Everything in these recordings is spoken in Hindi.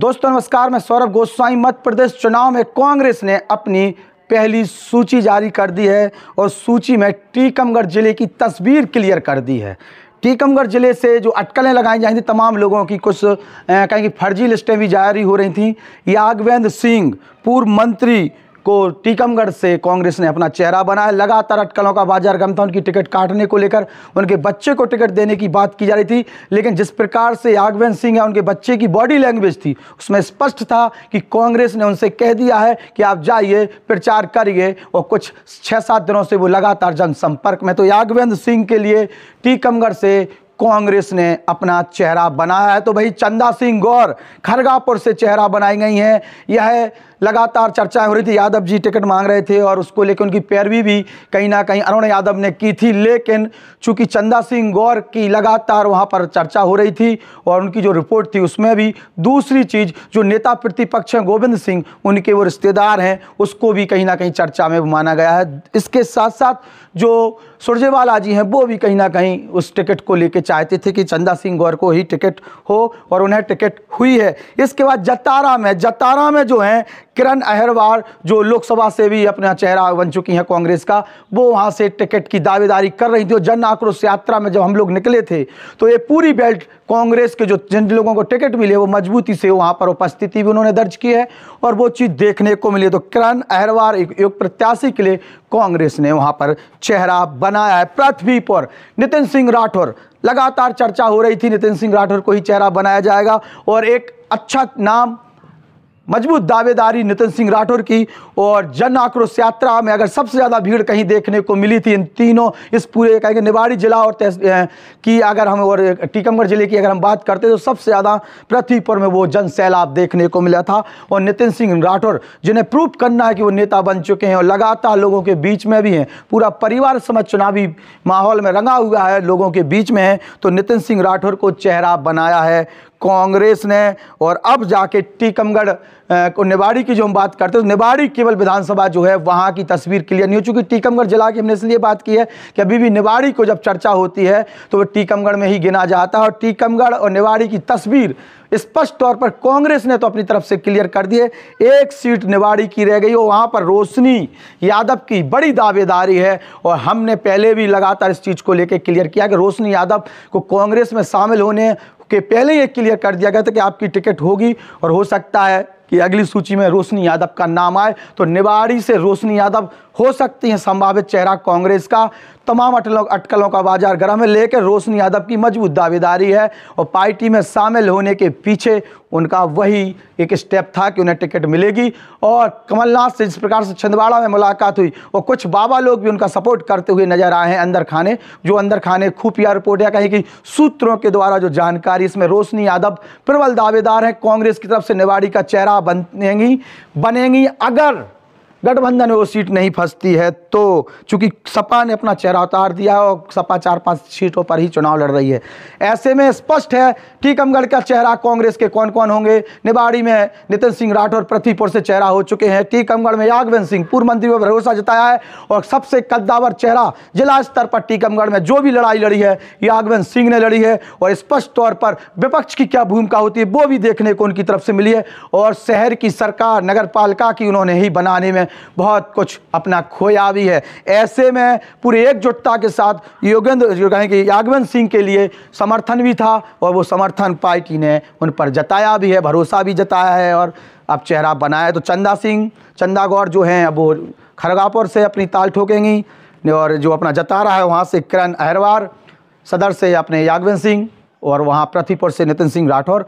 दोस्तों नमस्कार मैं सौरभ गोस्वाई मध्य प्रदेश चुनाव में कांग्रेस ने अपनी पहली सूची जारी कर दी है और सूची में टीकमगढ़ जिले की तस्वीर क्लियर कर दी है टीकमगढ़ ज़िले से जो अटकलें लगाई थी तमाम लोगों की कुछ कहेंगे फर्जी लिस्टें भी जारी हो रही थी यागवेंद्र सिंह पूर्व मंत्री को टीकमगढ़ से कांग्रेस ने अपना चेहरा बनाया लगातार अटकलों का बाजार गम था उनकी टिकट काटने को लेकर उनके बच्चे को टिकट देने की बात की जा रही थी लेकिन जिस प्रकार से यागवेंद्र सिंह या उनके बच्चे की बॉडी लैंग्वेज थी उसमें स्पष्ट था कि कांग्रेस ने उनसे कह दिया है कि आप जाइए प्रचार करिए और कुछ छः सात दिनों से वो लगातार जनसंपर्क में तो यागवेंद्र सिंह के लिए टीकमगढ़ से कांग्रेस ने अपना चेहरा बनाया है तो भाई चंदा सिंह गौर खरगापुर से चेहरा बनाई गई हैं यह है लगातार चर्चाएं हो रही थी यादव जी टिकट मांग रहे थे और उसको लेकर उनकी पैरवी भी कहीं ना कहीं अरुण यादव ने की थी लेकिन चूंकि चंदा सिंह गौर की लगातार वहां पर चर्चा हो रही थी और उनकी जो रिपोर्ट थी उसमें भी दूसरी चीज़ जो नेता प्रतिपक्ष हैं गोविंद सिंह उनके वो रिश्तेदार हैं उसको भी कहीं ना कहीं चर्चा में माना गया है इसके साथ साथ जो सुरजेवाला जी हैं वो भी कहीं ना कहीं उस टिकट को लेके चाहते थे कि चंदा सिंह गौर को ही टिकट हो और उन्हें टिकट हुई है इसके बाद जतारा में जतारा में जो हैं किरण अहरवार जो लोकसभा से भी अपना चेहरा बन चुकी हैं कांग्रेस का वो वहाँ से टिकट की दावेदारी कर रही थी और जन आक्रोश यात्रा में जब हम लोग निकले थे तो ये पूरी बेल्ट कांग्रेस के जो जिन लोगों को टिकट मिले वो मजबूती से वहाँ पर उपस्थिति भी उन्होंने दर्ज की है और वो चीज़ देखने को मिली तो किरण अहरवार एक, एक प्रत्याशी के लिए कांग्रेस ने वहां पर चेहरा बनाया है पृथ्वी पर नितिन सिंह राठौर लगातार चर्चा हो रही थी नितिन सिंह राठौर को ही चेहरा बनाया जाएगा और एक अच्छा नाम मजबूत दावेदारी नितिन सिंह राठौर की और जन आक्रोश यात्रा में अगर सबसे ज़्यादा भीड़ कहीं देखने को मिली थी इन तीनों इस पूरे कहेंगे निवाड़ी जिला और की अगर हम और टीकमगढ़ ज़िले की अगर हम बात करते तो सबसे ज़्यादा पृथ्वी पर में वो जन सैलाब देखने को मिला था और नितिन सिंह राठौर जिन्हें प्रूव करना है कि वो नेता बन चुके हैं और लगातार लोगों के बीच में भी हैं पूरा परिवार समझ चुनावी माहौल में रंगा हुआ है लोगों के बीच में है तो नितिन सिंह राठौर को चेहरा बनाया है कांग्रेस ने और अब जाके टीकमगढ़ को निवाड़ी की जो हम बात करते हैं तो निवाड़ी केवल विधानसभा जो है वहाँ की तस्वीर क्लियर नहीं हो चूँकि टीकमगढ़ जिला की हमने इसलिए बात की है कि अभी भी निवाड़ी को जब चर्चा होती है तो वो टीकमगढ़ में ही गिना जाता है और टीकमगढ़ और निवाड़ी की तस्वीर स्पष्ट तौर पर कांग्रेस ने तो अपनी तरफ से क्लियर कर दी है एक सीट निवाड़ी की रह गई और वहाँ पर रोशनी यादव की बड़ी दावेदारी है और हमने पहले भी लगातार इस चीज़ को लेकर क्लियर किया कि रोशनी यादव को कांग्रेस में शामिल होने के पहले ये क्लियर कर दिया गया था कि आपकी टिकट होगी और हो सकता है कि अगली सूची में रोशनी यादव का नाम आए तो निवाड़ी से रोशनी यादव हो सकती हैं संभावित चेहरा कांग्रेस का तमाम अटलों अटकलों का बाजार गर्म है लेकर रोशनी यादव की मजबूत दावेदारी है और पार्टी में शामिल होने के पीछे उनका वही एक स्टेप था कि उन्हें टिकट मिलेगी और कमलनाथ से जिस प्रकार से छिंदवाड़ा में मुलाकात हुई और कुछ बाबा लोग भी उनका सपोर्ट करते हुए नजर आए हैं अंदर खाने जो अंदर खाने खुफिया रिपोर्ट या कहीं कि सूत्रों के द्वारा जो जानकारी इसमें रोशनी यादव प्रबल दावेदार हैं कांग्रेस की तरफ से निवाड़ी का चेहरा बनेंगी बनेंगी अगर गठबंधन में वो सीट नहीं फंसती है तो चूंकि सपा ने अपना चेहरा उतार दिया और सपा चार पांच सीटों पर ही चुनाव लड़ रही है ऐसे में स्पष्ट है टीकमगढ़ का चेहरा कांग्रेस के कौन कौन होंगे निवाड़ी में नितिन सिंह राठौर पृथ्वीपुर से चेहरा हो चुके हैं टीकमगढ़ में यागवेंद्र सिंह पूर्व मंत्री पर भरोसा जताया है और सबसे कद्दावर चेहरा जिला स्तर पर टीकमगढ़ में जो भी लड़ाई लड़ी है यागवेंद्र सिंह ने लड़ी है और स्पष्ट तौर पर विपक्ष की क्या भूमिका होती है वो भी देखने को उनकी तरफ से मिली है और शहर की सरकार नगर की उन्होंने ही बनाने में बहुत कुछ अपना खोया भी है ऐसे में पूरे एकजुटता के साथ योगेंद्र जो कहें कि यागवंत सिंह के लिए समर्थन भी था और वो समर्थन पार्टी ने उन पर जताया भी है भरोसा भी जताया है और अब चेहरा बनाया है तो चंदा सिंह चंदा गौर जो हैं अब वो खरगापुर से अपनी ताल ठोकेंगी और जो अपना जता रहा है वहाँ से किरण अहरवार सदर से अपने यागवेंद्र सिंह और वहाँ पृथ्वीपुर से नितिन सिंह राठौर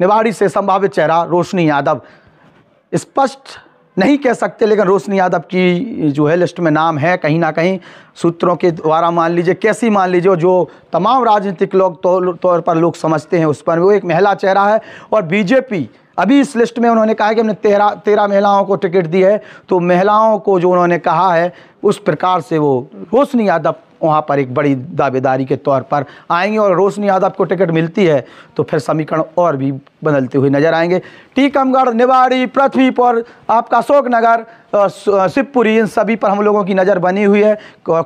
निवाड़ी से संभावित चेहरा रोशनी यादव स्पष्ट नहीं कह सकते लेकिन रोशनी यादव की जो है लिस्ट में नाम है कहीं ना कहीं सूत्रों के द्वारा मान लीजिए कैसी मान लीजिए जो तमाम राजनीतिक लोग तौर पर लोग समझते हैं उस पर वो एक महिला चेहरा है और बीजेपी अभी इस लिस्ट में उन्होंने कहा है कि हमने तेरह तेरह महिलाओं को टिकट दी है तो महिलाओं को जो उन्होंने कहा है उस प्रकार से वो रोशनी यादव वहाँ पर एक बड़ी दावेदारी के तौर पर आएंगे और रोशनी यादव को टिकट मिलती है तो फिर समीकरण और भी बदलते हुए नजर आएंगे टीकमगढ़ निवाड़ी पृथ्वीपुर आपका अशोकनगर शिवपुरी इन सभी पर हम लोगों की नज़र बनी हुई है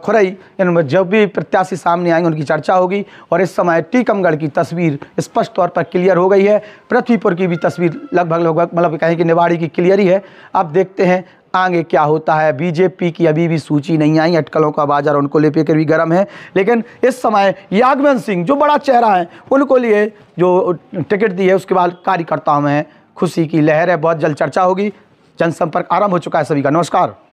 खुरई इन जब भी प्रत्याशी सामने आएंगे उनकी चर्चा होगी और इस समय टीकमगढ़ की तस्वीर स्पष्ट तौर पर क्लियर हो गई है पृथ्वीपुर की भी तस्वीर लगभग लगभग मतलब कहें कि निवाड़ी की क्लियर ही है अब देखते हैं आगे क्या होता है बीजेपी की अभी भी सूची नहीं आई अटकलों का बाजार उनको लेकर भी गर्म है लेकिन इस समय यागवंत सिंह जो बड़ा चेहरा है उनको लिए जो टिकट दी है उसके बाद कार्यकर्ताओं में खुशी की लहर है बहुत जल्द चर्चा होगी जनसंपर्क आरंभ हो चुका है सभी का नमस्कार